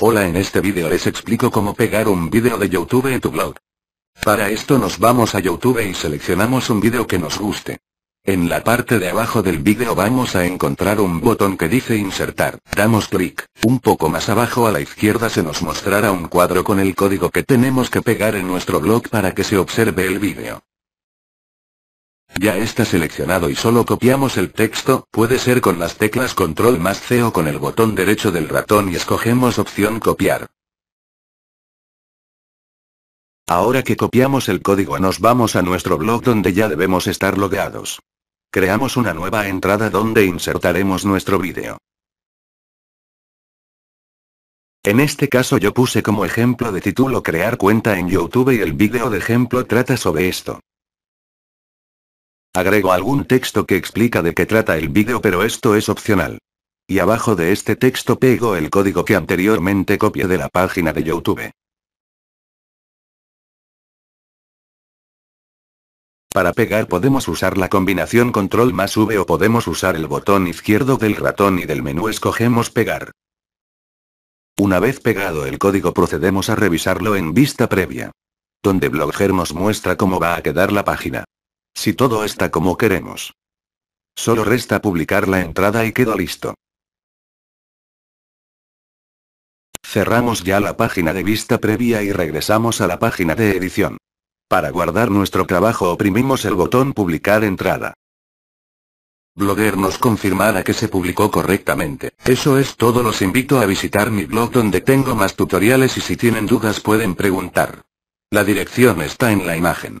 Hola en este vídeo les explico cómo pegar un vídeo de Youtube en tu blog. Para esto nos vamos a Youtube y seleccionamos un vídeo que nos guste. En la parte de abajo del vídeo vamos a encontrar un botón que dice insertar. Damos clic. Un poco más abajo a la izquierda se nos mostrará un cuadro con el código que tenemos que pegar en nuestro blog para que se observe el vídeo. Ya está seleccionado y solo copiamos el texto, puede ser con las teclas control más C o con el botón derecho del ratón y escogemos opción copiar. Ahora que copiamos el código nos vamos a nuestro blog donde ya debemos estar logueados. Creamos una nueva entrada donde insertaremos nuestro vídeo. En este caso yo puse como ejemplo de título crear cuenta en YouTube y el vídeo de ejemplo trata sobre esto. Agrego algún texto que explica de qué trata el vídeo pero esto es opcional. Y abajo de este texto pego el código que anteriormente copié de la página de YouTube. Para pegar podemos usar la combinación control más V o podemos usar el botón izquierdo del ratón y del menú escogemos pegar. Una vez pegado el código procedemos a revisarlo en vista previa. Donde Blogger nos muestra cómo va a quedar la página. Si todo está como queremos. Solo resta publicar la entrada y quedó listo. Cerramos ya la página de vista previa y regresamos a la página de edición. Para guardar nuestro trabajo oprimimos el botón publicar entrada. Blogger nos confirmará que se publicó correctamente. Eso es todo, los invito a visitar mi blog donde tengo más tutoriales y si tienen dudas pueden preguntar. La dirección está en la imagen.